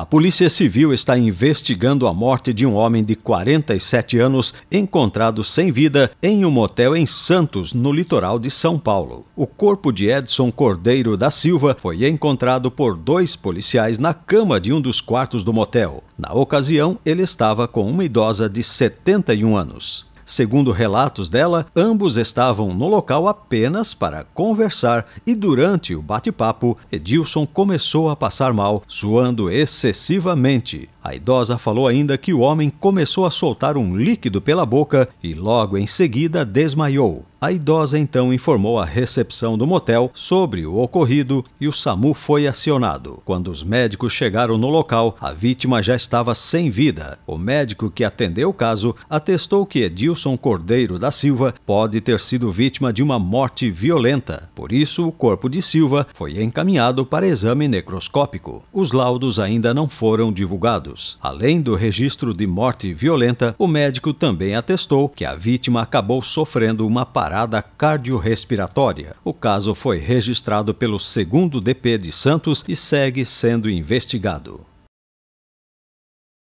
A Polícia Civil está investigando a morte de um homem de 47 anos encontrado sem vida em um motel em Santos, no litoral de São Paulo. O corpo de Edson Cordeiro da Silva foi encontrado por dois policiais na cama de um dos quartos do motel. Na ocasião, ele estava com uma idosa de 71 anos. Segundo relatos dela, ambos estavam no local apenas para conversar e durante o bate-papo, Edilson começou a passar mal, suando excessivamente. A idosa falou ainda que o homem começou a soltar um líquido pela boca e logo em seguida desmaiou. A idosa então informou a recepção do motel sobre o ocorrido e o SAMU foi acionado. Quando os médicos chegaram no local, a vítima já estava sem vida. O médico que atendeu o caso atestou que Edilson Cordeiro da Silva pode ter sido vítima de uma morte violenta. Por isso, o corpo de Silva foi encaminhado para exame necroscópico. Os laudos ainda não foram divulgados. Além do registro de morte violenta, o médico também atestou que a vítima acabou sofrendo uma parada cardiorrespiratória. O caso foi registrado pelo segundo DP de Santos e segue sendo investigado.